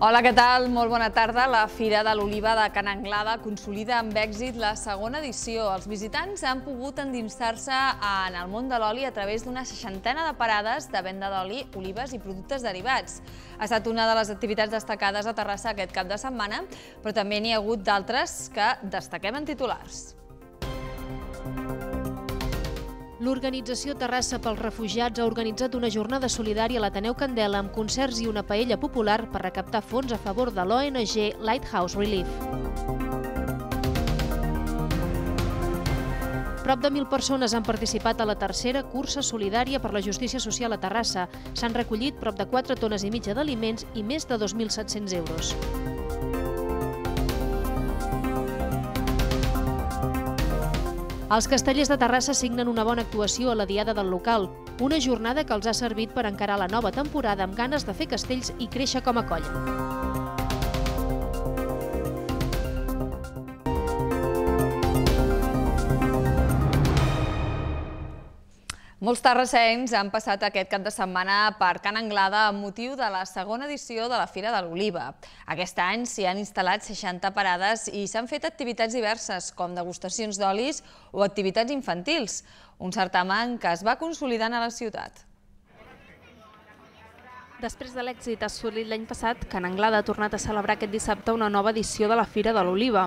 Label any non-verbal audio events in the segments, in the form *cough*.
Hola, què tal? Molt bona tarda. La Fira de l'Oliva de Can Anglada consolida amb èxit la segona edició. Els visitants han pogut endinsar-se en el món de l'oli a través d'una seixantena de parades de venda d'oli, olives i productes derivats. Ha estat una de les activitats destacades a Terrassa aquest cap de setmana, però també n'hi ha hagut d'altres que destaquem en titulars. Música L'organització Terrassa pels Refugiats ha organitzat una jornada solidària a l'Ateneu Candela amb concerts i una paella popular per recaptar fons a favor de l'ONG Lighthouse Relief. Prop de 1.000 persones han participat a la tercera cursa solidària per la justícia social a Terrassa. S'han recollit prop de 4 tones i mitja d'aliments i més de 2.700 euros. Els castellers de Terrassa signen una bona actuació a la Diada del Local, una jornada que els ha servit per encarar la nova temporada amb ganes de fer castells i créixer com a colla. Molts terrassenys han passat aquest cap de setmana per Can Anglada amb motiu de la segona edició de la Fira de l'Oliva. Aquest any s'hi han instal·lat 60 parades i s'han fet activitats diverses, com degustacions d'olis o activitats infantils, un certamen que es va consolidant a la ciutat. Després de l'èxit assolit l'any passat, Can Anglada ha tornat a celebrar aquest dissabte una nova edició de la Fira de l'Oliva.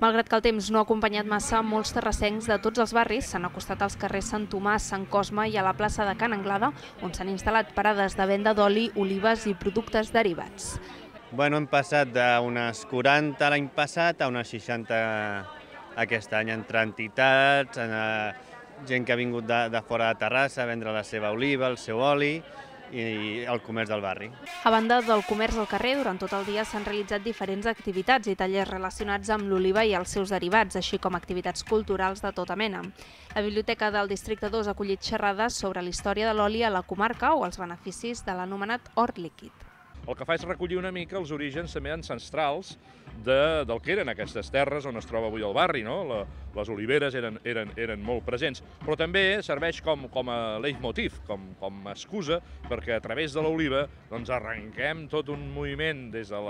Malgrat que el temps no ha acompanyat massa, molts terrassencs de tots els barris s'han acostat als carrers Sant Tomàs, Sant Cosme i a la plaça de Can Anglada, on s'han instal·lat parades de venda d'oli, olives i productes derivats. Bueno, hem passat d'unes 40 l'any passat a unes 60 aquest any, entre entitats, en, eh, gent que ha vingut de, de fora de Terrassa a vendre la seva oliva, el seu oli, i el comerç del barri. A banda del comerç al carrer, durant tot el dia s'han realitzat diferents activitats i tallers relacionats amb l'oliva i els seus derivats, així com activitats culturals de tota mena. La Biblioteca del Districte 2 ha acollit xerrades sobre la història de l'oli a la comarca o els beneficis de l'anomenat hort líquid el que fa és recollir una mica els orígens també ancestrals de, del que eren aquestes terres on es troba avui el barri, no? La, les oliveres eren, eren, eren molt presents, però també serveix com, com a leitmotiv, com, com a excusa, perquè a través de l'oliva doncs arrenquem tot un moviment des de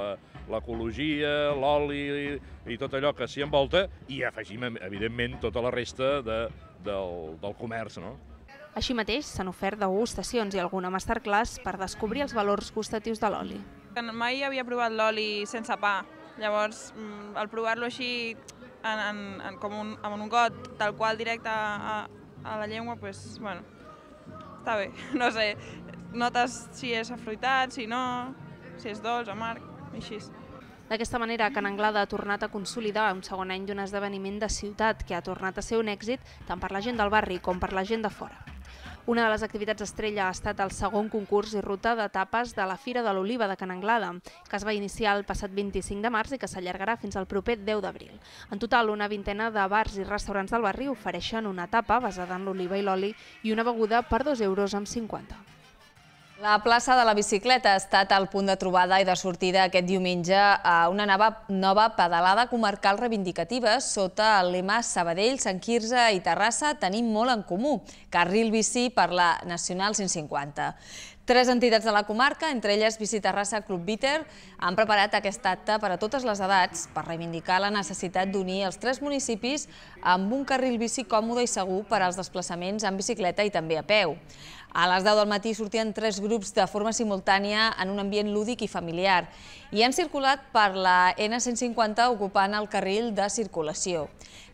l'ecologia, l'oli i, i tot allò que s'hi envolta i afegim, evidentment, tota la resta de, del, del comerç, no? Així mateix, s'han ofert degustacions i alguna masterclass per descobrir els valors gustatius de l'oli. Mai havia provat l'oli sense pa, llavors mm, al provar-lo així en, en, en, com un, amb un got tal qual directe a, a la llengua, pues, bueno, està bé, *laughs* no sé, notes si és afruitat, si no, si és dolç, amarg, així. D'aquesta manera, Can Anglada ha tornat a consolidar un segon any d'un esdeveniment de ciutat que ha tornat a ser un èxit tant per la gent del barri com per la gent de fora. Una de les activitats estrella ha estat el segon concurs i ruta de tapes de la Fira de l'Oliva de Can Anglada, que es va iniciar el passat 25 de març i que s'allargarà fins al proper 10 d'abril. En total, una vintena de bars i restaurants del barri ofereixen una tapa basada en l'oliva i l'oli i una beguda per 2 euros amb 50. La plaça de la bicicleta ha estat el punt de trobada i de sortida aquest diumenge a una nova, pedalada comarcal reivindicativa sota el lema Sabadell, Sant Quirze i Terrassa tenim molt en comú, carril bici per la Nacional 150. Tres entitats de la comarca, entre elles Bici Terrassa Club Bitter, han preparat aquest acte per a totes les edats per reivindicar la necessitat d'unir els tres municipis amb un carril bici còmode i segur per als desplaçaments en bicicleta i també a peu. A les 10 del matí sortien tres grups de forma simultània en un ambient lúdic i familiar i han circulat per la N150 ocupant el carril de circulació.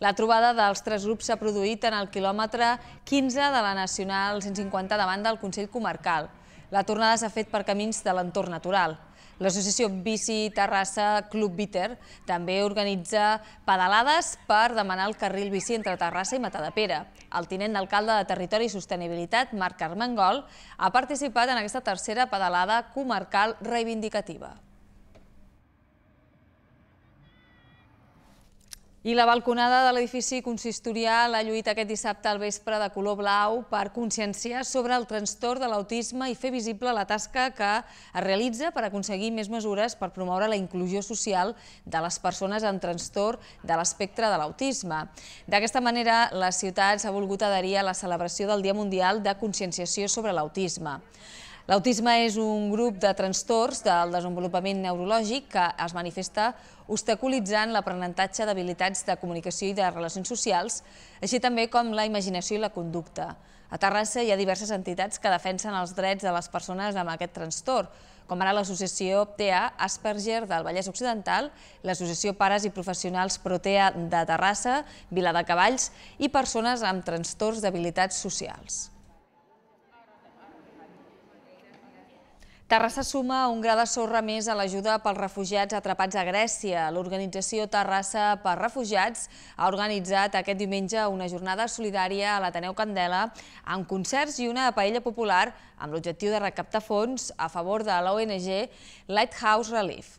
La trobada dels tres grups s'ha produït en el quilòmetre 15 de la Nacional 150 davant del Consell Comarcal. La tornada s'ha fet per camins de l'entorn natural. L'associació Bici Terrassa Club Bitter també organitza pedalades per demanar el carril bici entre Terrassa i Matadepera. El tinent d'alcalde de Territori i Sostenibilitat, Marc Carmengol, ha participat en aquesta tercera pedalada comarcal reivindicativa. I la balconada de l'edifici consistorial ha lluit aquest dissabte al vespre de color blau per conscienciar sobre el trastorn de l'autisme i fer visible la tasca que es realitza per aconseguir més mesures per promoure la inclusió social de les persones amb trastorn de l'espectre de l'autisme. D'aquesta manera, la ciutat s'ha volgut adherir a la celebració del Dia Mundial de Conscienciació sobre l'Autisme. L'autisme és un grup de trastorns del desenvolupament neurològic que es manifesta obstaculitzant l'aprenentatge d'habilitats de comunicació i de relacions socials, així també com la imaginació i la conducta. A Terrassa hi ha diverses entitats que defensen els drets de les persones amb aquest trastorn, com ara l'associació TEA Asperger del Vallès Occidental, l'associació Pares i Professionals Protea de Terrassa, Vila de Cavalls i persones amb trastorns d'habilitats socials. Terrassa suma un gra de sorra més a l'ajuda pels refugiats atrapats a Grècia. L'organització Terrassa per Refugiats ha organitzat aquest diumenge una jornada solidària a l'Ateneu Candela amb concerts i una paella popular amb l'objectiu de recaptar fons a favor de l'ONG Lighthouse Relief.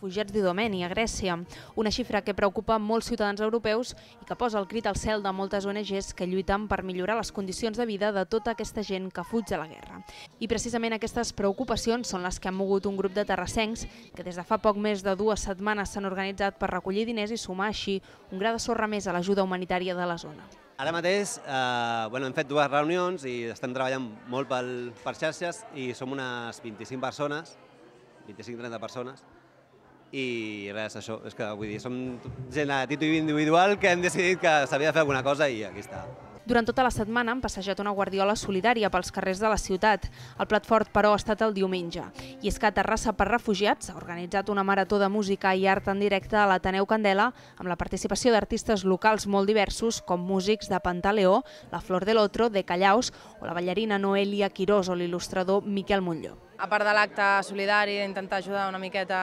refugiats d'Idomeni, a Grècia. Una xifra que preocupa molts ciutadans europeus i que posa el crit al cel de moltes ONGs que lluiten per millorar les condicions de vida de tota aquesta gent que fuig de la guerra. I precisament aquestes preocupacions són les que han mogut un grup de terrassencs que des de fa poc més de dues setmanes s'han organitzat per recollir diners i sumar així un gra de sorra més a l'ajuda humanitària de la zona. Ara mateix eh, bueno, hem fet dues reunions i estem treballant molt pel, per xarxes i som unes 25 persones, 25-30 persones, i res, això, és que vull dir, som gent a títol individual que hem decidit que s'havia de fer alguna cosa i aquí està. Durant tota la setmana han passejat una guardiola solidària pels carrers de la ciutat. El plat fort, però, ha estat el diumenge. I és que a Terrassa per Refugiats ha organitzat una marató de música i art en directe a l'Ateneu Candela amb la participació d'artistes locals molt diversos com músics de Pantaleó, la Flor de l'Otro, de Callaus o la ballarina Noelia Quirós o l'il·lustrador Miquel Montlló a part de l'acte solidari, d'intentar ajudar una miqueta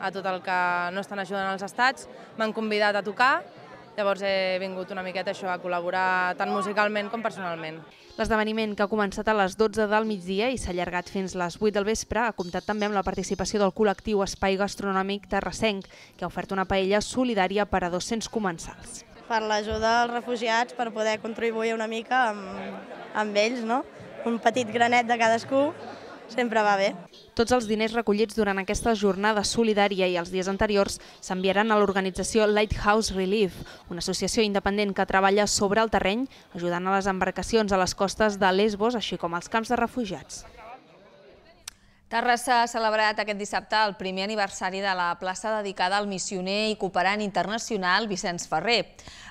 a tot el que no estan ajudant els estats, m'han convidat a tocar, llavors he vingut una miqueta això a col·laborar tant musicalment com personalment. L'esdeveniment, que ha començat a les 12 del migdia i s'ha allargat fins les 8 del vespre, ha comptat també amb la participació del col·lectiu Espai Gastronòmic Terrassenc, que ha ofert una paella solidària per a 200 comensals. Per l'ajuda als refugiats, per poder contribuir una mica amb, amb ells, no? un petit granet de cadascú sempre va bé. Tots els diners recollits durant aquesta jornada solidària i els dies anteriors s'enviaran a l'organització Lighthouse Relief, una associació independent que treballa sobre el terreny, ajudant a les embarcacions a les costes de Lesbos, així com als camps de refugiats. Terrassa ha celebrat aquest dissabte el primer aniversari de la plaça dedicada al missioner i cooperant internacional Vicenç Ferrer.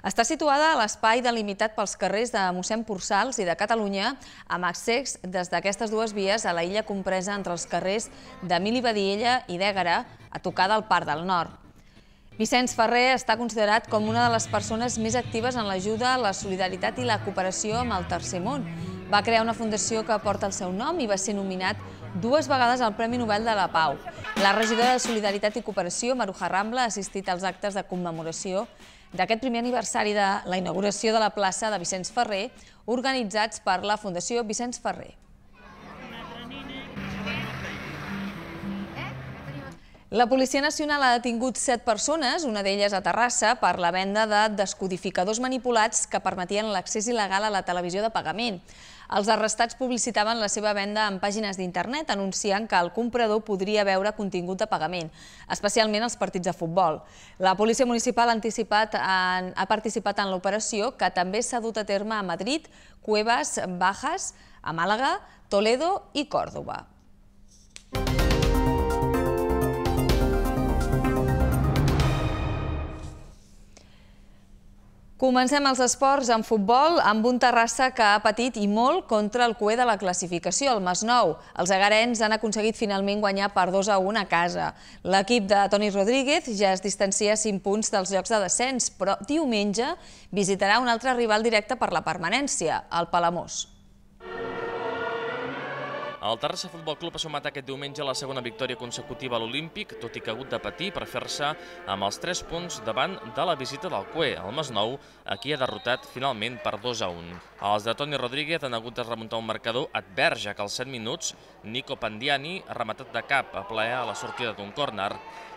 Està situada a l'espai delimitat pels carrers de mossèn Porçals i de Catalunya, amb accés des d'aquestes dues vies a la illa compresa entre els carrers d'Emili Badiella i d'Ègara, a tocar del Parc del Nord. Vicenç Ferrer està considerat com una de les persones més actives en l'ajuda, la solidaritat i la cooperació amb el Tercer Món. Va crear una fundació que porta el seu nom i va ser nominat dues vegades al Premi Nobel de la Pau. La regidora de Solidaritat i Cooperació, Maruja Rambla, ha assistit als actes de commemoració d'aquest primer aniversari de la inauguració de la plaça de Vicenç Ferrer, organitzats per la Fundació Vicenç Ferrer. La Policia Nacional ha detingut set persones, una d'elles a Terrassa, per la venda de descodificadors manipulats que permetien l'accés il·legal a la televisió de pagament. Els arrestats publicitaven la seva venda en pàgines d'internet, anunciant que el comprador podria veure contingut de pagament, especialment els partits de futbol. La policia municipal ha, ha participat en l'operació, que també s'ha dut a terme a Madrid, Cuevas, Bajas, a Màlaga, Toledo i Còrdoba. Comencem els esports amb futbol, amb un Terrassa que ha patit i molt contra el cué de la classificació, el Masnou. Els agarens han aconseguit finalment guanyar per 2 a 1 a casa. L'equip de Toni Rodríguez ja es distancia 5 punts dels llocs de descens, però diumenge visitarà un altre rival directe per la permanència, el Palamós. El Terrassa Futbol Club ha sumat aquest diumenge la segona victòria consecutiva a l'Olímpic, tot i que ha hagut de patir per fer-se amb els 3 punts davant de la visita del Cue, el Masnou, a qui ha derrotat finalment per 2 a 1. Els de Toni Rodríguez han hagut de remuntar un marcador advers, ja que als 7 minuts Nico Pandiani ha rematat de cap a plaer a la sortida d'un córner.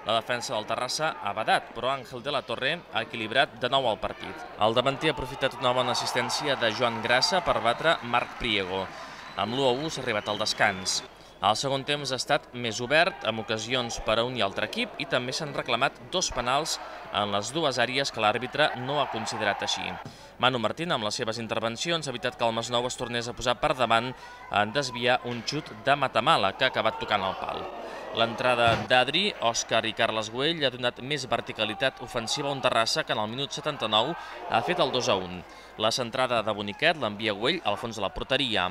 La defensa del Terrassa ha badat, però Àngel de la Torre ha equilibrat de nou el partit. El davanter ha aprofitat una bona assistència de Joan Grassa per batre Marc Priego. Amb l'1-1 s'ha arribat al descans. El segon temps ha estat més obert, amb ocasions per a un i altre equip, i també s'han reclamat dos penals en les dues àrees que l'àrbitre no ha considerat així. Manu Martín, amb les seves intervencions, ha evitat que el Masnou es tornés a posar per davant en desviar un xut de Matamala, que ha acabat tocant el pal. L'entrada d'Adri, Òscar i Carles Güell ha donat més verticalitat ofensiva a un Terrassa que en el minut 79 ha fet el 2 a 1. La centrada de Boniquet l'envia Güell al fons de la porteria.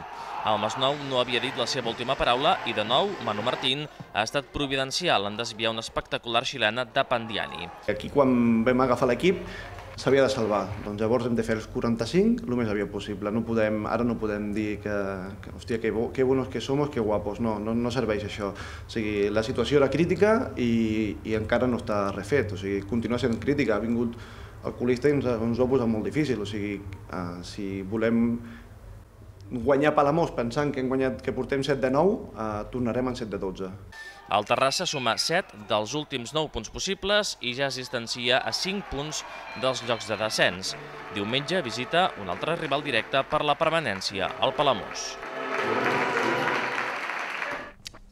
El Masnou no havia dit la seva última paraula i, de nou, Manu Martín ha estat providencial en desviar una espectacular xilena de Pandiani. Aquí, quan vam agafar l'equip, s'havia de salvar. Doncs llavors hem de fer els 45 el més aviat possible. No podem, ara no podem dir que, que hòstia, que, bo, que bonos que que guapos. No, no, no serveix això. O sigui, la situació era crítica i, i encara no està refet. O sigui, continua sent crítica. Ha vingut el colista ens, ens ho ha posat molt difícil. O sigui, uh, si volem guanyar Palamós pensant que hem guanyat que portem 7 de 9, eh, tornarem en 7 de 12. El Terrassa suma 7 dels últims 9 punts possibles i ja es distancia a 5 punts dels llocs de descens. Diumenge visita un altre rival directe per la permanència, el Palamós. Música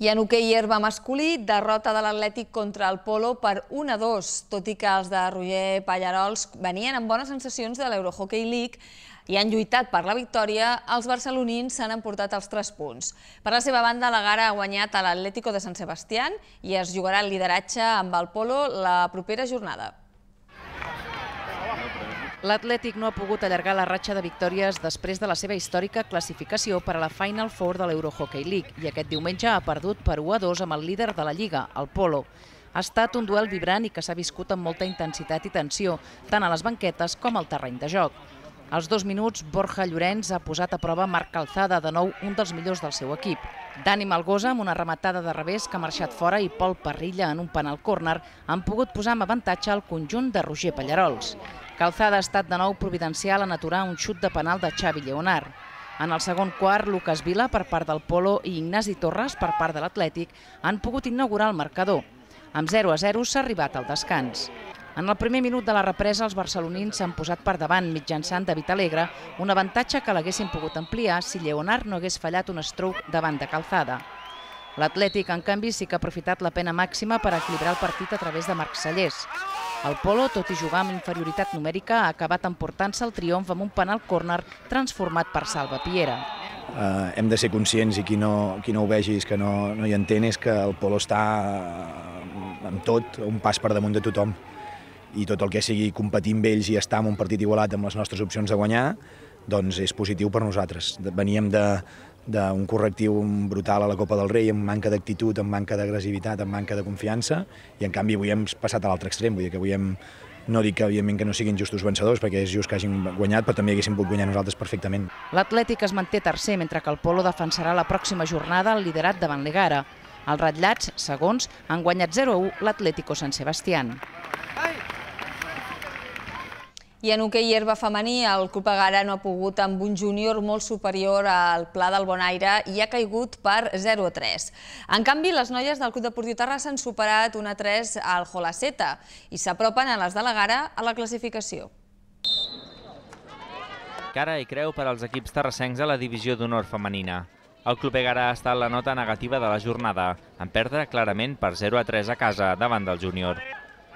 i en hoquei okay herba masculí, derrota de l'Atlètic contra el Polo per 1-2, tot i que els de Roger Pallarols venien amb bones sensacions de l'Eurohockey League i han lluitat per la victòria, els barcelonins s'han emportat els 3 punts. Per la seva banda, la Gara ha guanyat a l'Atlético de Sant Sebastián i es jugarà el lideratge amb el Polo la propera jornada l'Atlètic no ha pogut allargar la ratxa de victòries després de la seva històrica classificació per a la Final Four de l'Eurohockey League i aquest diumenge ha perdut per 1 a 2 amb el líder de la Lliga, el Polo. Ha estat un duel vibrant i que s'ha viscut amb molta intensitat i tensió, tant a les banquetes com al terreny de joc. Als dos minuts, Borja Llorenç ha posat a prova Marc Calzada, de nou un dels millors del seu equip. Dani Malgosa, amb una rematada de revés que ha marxat fora, i Pol Parrilla, en un penal córner, han pogut posar amb avantatge el conjunt de Roger Pallarols. Calzada ha estat de nou providencial en aturar un xut de penal de Xavi Lleonar. En el segon quart, Lucas Vila per part del Polo i Ignasi Torres per part de l'Atlètic han pogut inaugurar el marcador. Amb 0 a 0 s'ha arribat al descans. En el primer minut de la represa, els barcelonins s'han posat per davant mitjançant David Alegre, un avantatge que l'haguessin pogut ampliar si Lleonard no hagués fallat un estruc davant de Calzada. L'Atlètic, en canvi, sí que ha aprofitat la pena màxima per equilibrar el partit a través de Marc Sallés. El Polo, tot i jugar amb inferioritat numèrica, ha acabat emportant-se el triomf amb un penal córner transformat per Salva Piera. Eh, hem de ser conscients, i qui no, qui no és vegis, que no, no hi entén, és que el Polo està eh, amb tot, un pas per damunt de tothom. I tot el que sigui competir amb ells i estar en un partit igualat amb les nostres opcions de guanyar, doncs és positiu per nosaltres. Veníem de d'un correctiu brutal a la Copa del Rei, amb manca d'actitud, amb manca d'agressivitat, amb manca de confiança, i en canvi avui hem passat a l'altre extrem, vull dir que avui hem, no dic que, evidentment, que no siguin justos vencedors, perquè és just que hagin guanyat, però també haguéssim pogut guanyar nosaltres perfectament. L'Atlètic es manté tercer, mentre que el Polo defensarà la pròxima jornada el liderat davant l'Egara. Els ratllats, segons, han guanyat 0-1 l'Atlético San Sebastián. I en hoquei herba femení, el Club Agara no ha pogut amb un júnior molt superior al Pla del Bonaire i ha caigut per 0-3. En canvi, les noies del Club Deportiu Terrassa han superat 1-3 al Jolaceta i s'apropen a les de la Gara a la classificació. Cara i creu per als equips terrassencs a la divisió d'honor femenina. El Club Egara ha estat la nota negativa de la jornada, en perdre clarament per 0 a 3 a casa davant del júnior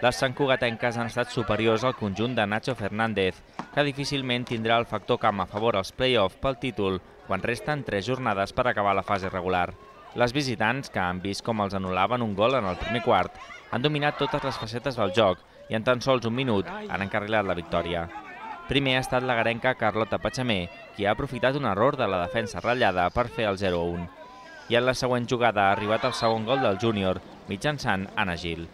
les santcugatenques han estat superiors al conjunt de Nacho Fernández, que difícilment tindrà el factor camp a favor als play-off pel títol quan resten tres jornades per acabar la fase regular. Les visitants, que han vist com els anul·laven un gol en el primer quart, han dominat totes les facetes del joc i en tan sols un minut han encarrilat la victòria. Primer ha estat la garenca Carlota Patxamé, qui ha aprofitat un error de la defensa ratllada per fer el 0-1. I en la següent jugada ha arribat el segon gol del júnior, mitjançant Anna Gil.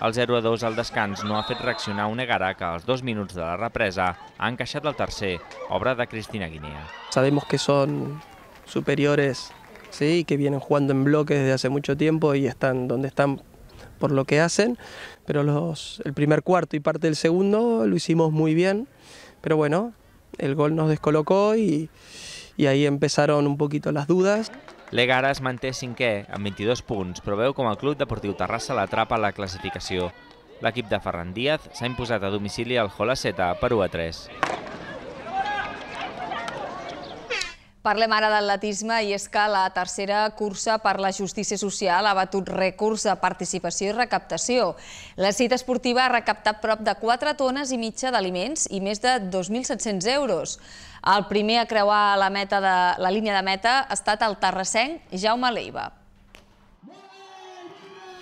Al 0-2 al descans no ha fet reaccionar una gara que los dos minutos de la represa han encaixat el tercer, obra de Cristina Guinea. Sabemos que son superiores, sí, que vienen jugando en bloques desde hace mucho tiempo y están donde están por lo que hacen, pero los, el primer cuarto y parte del segundo lo hicimos muy bien, pero bueno, el gol nos descolocó y, y ahí empezaron un poquito las dudas. L'Egara es manté cinquè, amb 22 punts, però veu com el Club Deportiu Terrassa l'atrapa a la classificació. L'equip de Ferran Díaz s'ha imposat a domicili al Holaceta per 1 a 3. Parlem ara d'atletisme i és que la tercera cursa per la justícia social ha batut rècords de participació i recaptació. La cita esportiva ha recaptat prop de 4 tones i mitja d'aliments i més de 2.700 euros. El primer a creuar la, meta de, la línia de meta ha estat el terrassenc Jaume Leiva.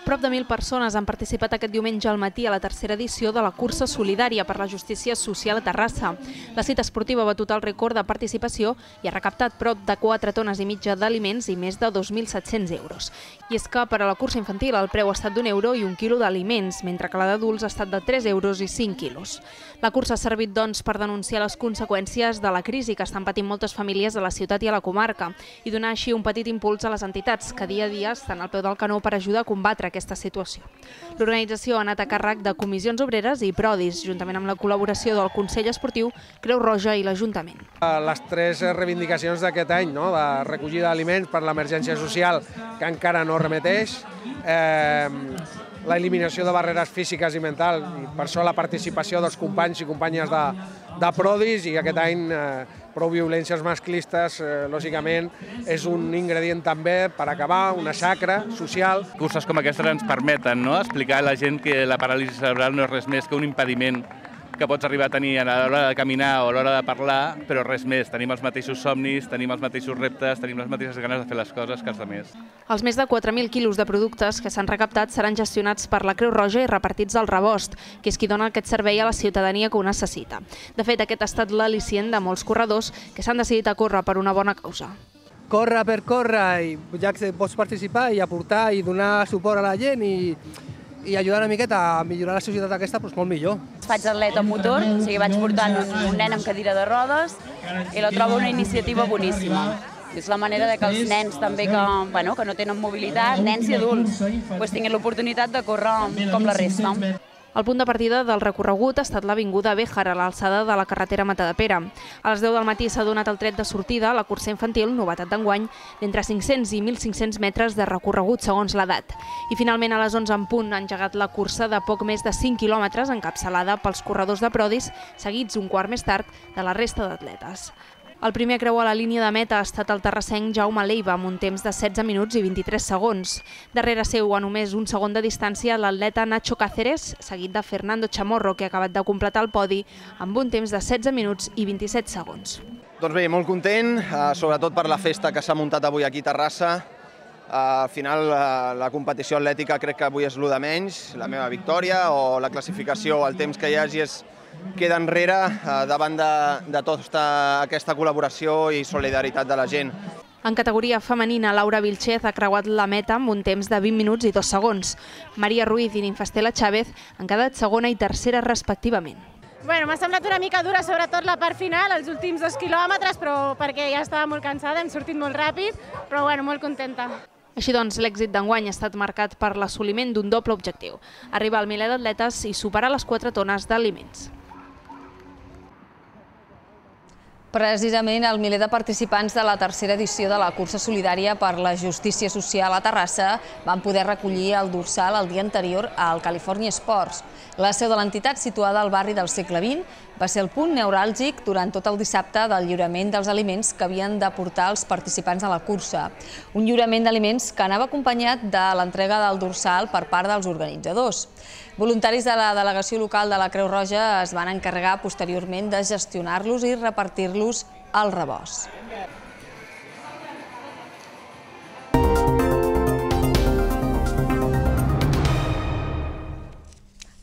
Prop de 1.000 persones han participat aquest diumenge al matí a la tercera edició de la cursa solidària per la justícia social a Terrassa. La cita esportiva va el record de participació i ha recaptat prop de 4 tones i mitja d'aliments i més de 2.700 euros. I és que per a la cursa infantil el preu ha estat d'un euro i un quilo d'aliments, mentre que la d'adults ha estat de 3 euros i 5 quilos. La cursa ha servit, doncs, per denunciar les conseqüències de la crisi que estan patint moltes famílies a la ciutat i a la comarca i donar així un petit impuls a les entitats que dia a dia estan al peu del canó per ajudar a combatre aquesta aquesta situació. L'organització ha anat a càrrec de comissions obreres i prodis, juntament amb la col·laboració del Consell Esportiu, Creu Roja i l'Ajuntament. Eh, les tres eh, reivindicacions d'aquest any, no? de recollida d'aliments per l'emergència social, que encara no remeteix, eh, eliminació de barreres físiques i mentals, i per això la participació dels companys i companyes de, de Prodis, i aquest any eh, prou violències masclistes, eh, lògicament, és un ingredient també per acabar, una sacra social. Curses com aquestes ens permeten no? explicar a la gent que la paràlisi cerebral no és res més que un impediment que pots arribar a tenir a l'hora de caminar o a l'hora de parlar, però res més. Tenim els mateixos somnis, tenim els mateixos reptes, tenim les mateixes ganes de fer les coses que els altres. Els més de 4.000 quilos de productes que s'han recaptat seran gestionats per la Creu Roja i repartits al rebost, que és qui dona aquest servei a la ciutadania que ho necessita. De fet, aquest ha estat l'al·licient de molts corredors que s'han decidit a córrer per una bona causa. Corre per córrer, i ja que pots participar i aportar i donar suport a la gent i i ajudar una miqueta a millorar la societat aquesta, doncs molt millor. Faig atleta motor, o sigui, vaig portant un, un nen amb cadira de rodes i la trobo una iniciativa boníssima. És la manera de que els nens també que, bueno, que no tenen mobilitat, nens i adults, pues, tinguin l'oportunitat de córrer com la resta. El punt de partida del recorregut ha estat l'Avinguda Béjar, a l'alçada de la carretera Mata de Pere. A les 10 del matí s'ha donat el tret de sortida a la cursa infantil, novetat d'enguany, d'entre 500 i 1.500 metres de recorregut segons l'edat. I finalment a les 11 en punt ha engegat la cursa de poc més de 5 quilòmetres encapçalada pels corredors de Prodis, seguits un quart més tard de la resta d'atletes. El primer a creuar la línia de meta ha estat el terrassenc Jaume Leiva amb un temps de 16 minuts i 23 segons. Darrere seu, a només un segon de distància, l'atleta Nacho Cáceres, seguit de Fernando Chamorro, que ha acabat de completar el podi amb un temps de 16 minuts i 27 segons. Doncs bé, molt content, eh, sobretot per la festa que s'ha muntat avui aquí a Terrassa. Eh, al final, eh, la competició atlètica crec que avui és el de menys, la meva victòria o la classificació, el temps que hi hagi és queda enrere eh, davant de, de tota aquesta col·laboració i solidaritat de la gent. En categoria femenina, Laura Vilchez ha creuat la meta amb un temps de 20 minuts i 2 segons. Maria Ruiz i Ninfastela Chávez han quedat segona i tercera respectivament. Bueno, m'ha semblat una mica dura, sobretot la part final, els últims dos quilòmetres, però perquè ja estava molt cansada, hem sortit molt ràpid, però bueno, molt contenta. Així doncs, l'èxit d'enguany ha estat marcat per l'assoliment d'un doble objectiu, arribar al miler d'atletes i superar les 4 tones d'aliments. Precisament el miler de participants de la tercera edició de la cursa solidària per la justícia social a Terrassa van poder recollir el dorsal el dia anterior al California Sports. La seu de l'entitat, situada al barri del segle XX, va ser el punt neuràlgic durant tot el dissabte del lliurament dels aliments que havien de portar els participants a la cursa. Un lliurament d'aliments que anava acompanyat de l'entrega del dorsal per part dels organitzadors. Voluntaris de la delegació local de la Creu Roja es van encarregar posteriorment de gestionar-los i repartir-los al rebost.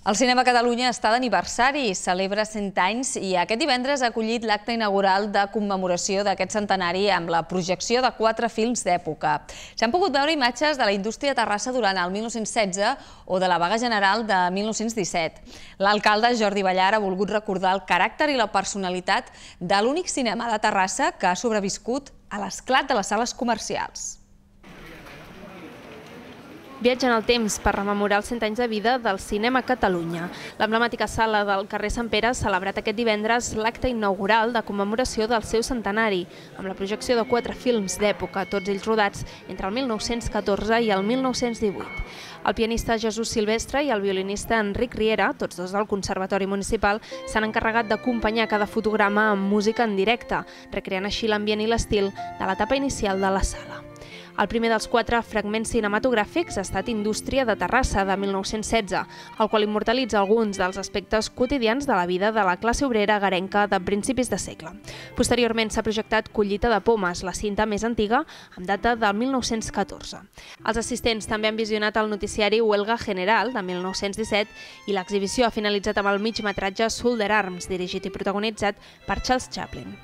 El Cinema Catalunya està d'aniversari, celebra 100 anys i aquest divendres ha acollit l'acte inaugural de commemoració d'aquest centenari amb la projecció de quatre films d'època. S'han pogut veure imatges de la indústria de Terrassa durant el 1916 o de la vaga general de 1917. L'alcalde Jordi Ballar ha volgut recordar el caràcter i la personalitat de l'únic cinema de Terrassa que ha sobreviscut a l'esclat de les sales comercials viatge en el temps per rememorar els 100 anys de vida del cinema a Catalunya. L'emblemàtica sala del carrer Sant Pere ha celebrat aquest divendres l'acte inaugural de commemoració del seu centenari, amb la projecció de quatre films d'època, tots ells rodats entre el 1914 i el 1918. El pianista Jesús Silvestre i el violinista Enric Riera, tots dos del Conservatori Municipal, s'han encarregat d'acompanyar cada fotograma amb música en directe, recreant així l'ambient i l'estil de l'etapa inicial de la sala. El primer dels quatre fragments cinematogràfics ha estat Indústria de Terrassa, de 1916, el qual immortalitza alguns dels aspectes quotidians de la vida de la classe obrera garenca de principis de segle. Posteriorment s'ha projectat Collita de Pomes, la cinta més antiga, amb data del 1914. Els assistents també han visionat el noticiari Huelga General, de 1917, i l'exhibició ha finalitzat amb el migmetratge Solder Arms, dirigit i protagonitzat per Charles Chaplin.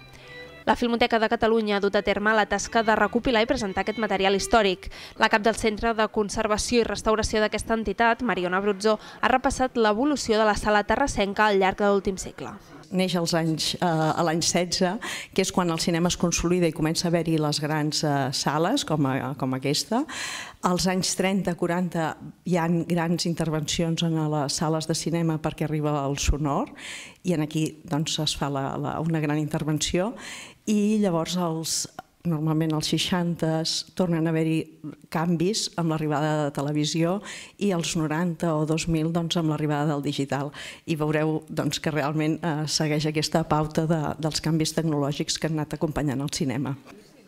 La Filmoteca de Catalunya ha dut a terme la tasca de recopilar i presentar aquest material històric. La cap del Centre de Conservació i Restauració d'aquesta entitat, Mariona Brutzó, ha repassat l'evolució de la sala terrassenca al llarg de l'últim segle neix als anys, eh, a l'any 16, que és quan el cinema es consolida i comença a haver-hi les grans eh, sales, com, a, com aquesta, als anys 30-40 hi ha grans intervencions en les sales de cinema perquè arriba el sonor i en aquí doncs, es fa la, la, una gran intervenció i llavors els, normalment als 60 tornen a haver-hi canvis amb l'arribada de televisió i als 90 o 2000 doncs, amb l'arribada del digital. I veureu doncs, que realment eh, segueix aquesta pauta de, dels canvis tecnològics que han anat acompanyant el cinema.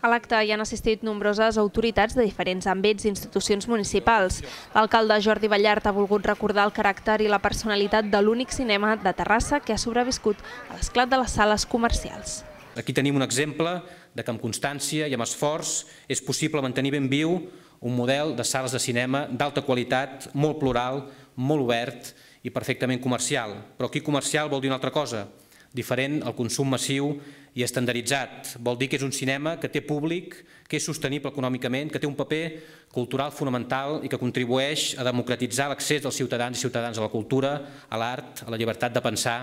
A l'acte hi han assistit nombroses autoritats de diferents àmbits i institucions municipals. L'alcalde Jordi Ballart ha volgut recordar el caràcter i la personalitat de l'únic cinema de Terrassa que ha sobreviscut a l'esclat de les sales comercials. Aquí tenim un exemple de que amb constància i amb esforç és possible mantenir ben viu un model de sales de cinema d'alta qualitat, molt plural, molt obert i perfectament comercial. Però aquí comercial vol dir una altra cosa, diferent al consum massiu i estandarditzat. Vol dir que és un cinema que té públic, que és sostenible econòmicament, que té un paper cultural fonamental i que contribueix a democratitzar l'accés dels ciutadans i ciutadans a la cultura, a l'art, a la llibertat de pensar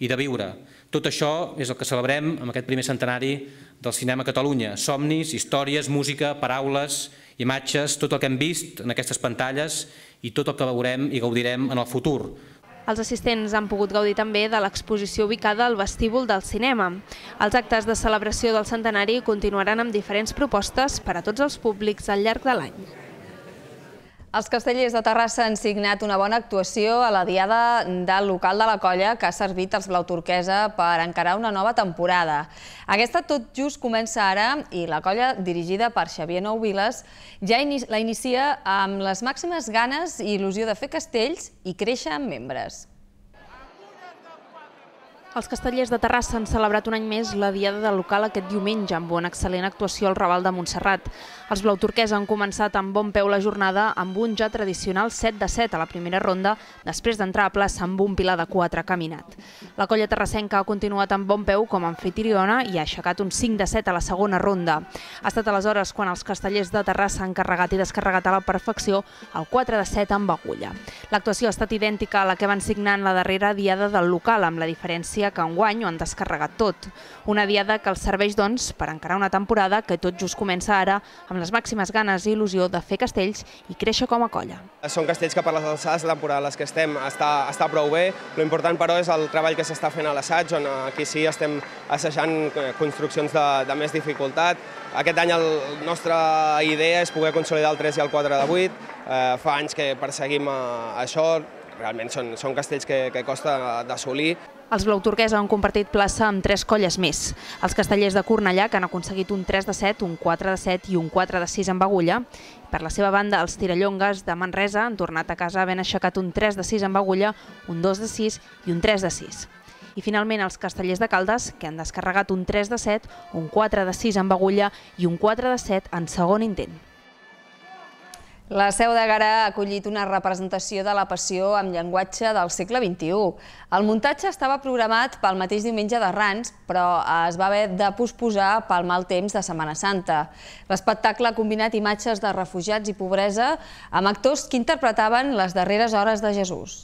i de viure. Tot això és el que celebrem amb aquest primer centenari del cinema a Catalunya. Somnis, històries, música, paraules, imatges, tot el que hem vist en aquestes pantalles i tot el que veurem i gaudirem en el futur. Els assistents han pogut gaudir també de l'exposició ubicada al vestíbul del cinema. Els actes de celebració del centenari continuaran amb diferents propostes per a tots els públics al llarg de l'any. Els castellers de Terrassa han signat una bona actuació a la diada del local de la colla que ha servit als Blau Turquesa per encarar una nova temporada. Aquesta tot just comença ara i la colla, dirigida per Xavier Nouviles, ja la inicia amb les màximes ganes i il·lusió de fer castells i créixer amb membres. Els castellers de Terrassa han celebrat un any més la Diada del Local aquest diumenge amb una excel·lent actuació al Raval de Montserrat. Els blauturquers han començat amb bon peu la jornada amb un ja tradicional 7 de 7 a la primera ronda, després d'entrar a plaça amb un pilar de 4 caminat. La colla terrassenca ha continuat amb bon peu com a anfitriona i ha aixecat un 5 de 7 a la segona ronda. Ha estat aleshores quan els castellers de Terrassa han carregat i descarregat a la perfecció el 4 de 7 amb agulla. L'actuació ha estat idèntica a la que van signar en la darrera Diada del Local, amb la diferència anuncia que enguany ho han descarregat tot. Una diada que els serveix, doncs, per encarar una temporada que tot just comença ara amb les màximes ganes i il·lusió de fer castells i créixer com a colla. Són castells que per les alçades de temporada les que estem està, està prou bé. Lo important, però, és el treball que s'està fent a l'assaig, on aquí sí estem assajant eh, construccions de, de més dificultat. Aquest any el, la nostra idea és poder consolidar el 3 i el 4 de 8. Eh, fa anys que perseguim eh, això, realment són, són castells que, que costa d'assolir. Els blauturquès han compartit plaça amb tres colles més. Els castellers de Cornellà, que han aconseguit un 3 de 7, un 4 de 7 i un 4 de 6 amb agulla. Per la seva banda, els tirallongues de Manresa han tornat a casa havent aixecat un 3 de 6 amb agulla, un 2 de 6 i un 3 de 6. I finalment els castellers de Caldes, que han descarregat un 3 de 7, un 4 de 6 amb agulla i un 4 de 7 en segon intent. La Seu de Gara ha acollit una representació de la passió amb llenguatge del segle XXI. El muntatge estava programat pel mateix diumenge de Rans, però es va haver de posposar pel mal temps de Setmana Santa. L'espectacle ha combinat imatges de refugiats i pobresa amb actors que interpretaven les darreres hores de Jesús.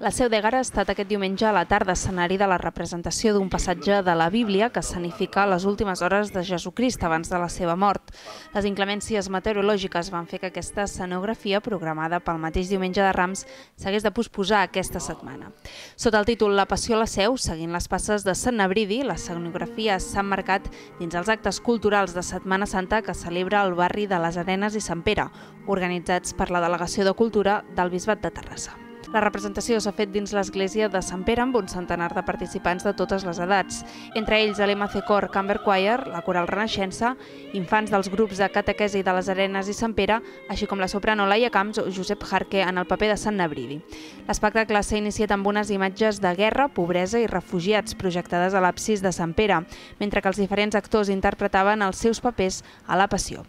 La Seu de Gara ha estat aquest diumenge a la tarda escenari de la representació d'un passatge de la Bíblia que escenifica les últimes hores de Jesucrist abans de la seva mort. Les inclemències meteorològiques van fer que aquesta escenografia, programada pel mateix diumenge de Rams, s'hagués de posposar aquesta setmana. Sota el títol La passió a la Seu, seguint les passes de Sant Nebridi, l'escenografia s'ha marcat dins els actes culturals de Setmana Santa que celebra el barri de les Arenes i Sant Pere, organitzats per la Delegació de Cultura del Bisbat de Terrassa. La representació s'ha fet dins l'església de Sant Pere amb un centenar de participants de totes les edats, entre ells l'MC Cor Camber Choir, la Coral Renaixença, infants dels grups de catequesi de les Arenes i Sant Pere, així com la soprano Laia Camps o Josep Jarque en el paper de Sant Nebridi. L'espectacle s'ha iniciat amb unes imatges de guerra, pobresa i refugiats projectades a l'absis de Sant Pere, mentre que els diferents actors interpretaven els seus papers a la passió.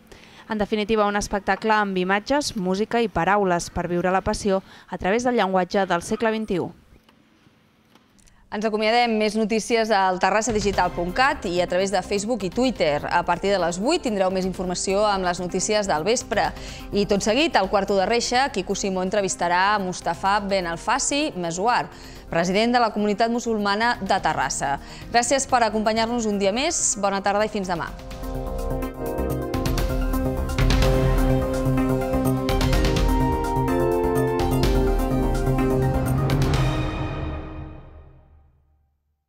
En definitiva, un espectacle amb imatges, música i paraules per viure la passió a través del llenguatge del segle XXI. Ens acomiadem més notícies al terrassadigital.cat i a través de Facebook i Twitter. A partir de les 8 tindreu més informació amb les notícies del vespre. I tot seguit, al quarto de reixa, Quico Simó entrevistarà Mustafa Ben Alfassi Mesuar, president de la comunitat musulmana de Terrassa. Gràcies per acompanyar-nos un dia més. Bona tarda i fins demà.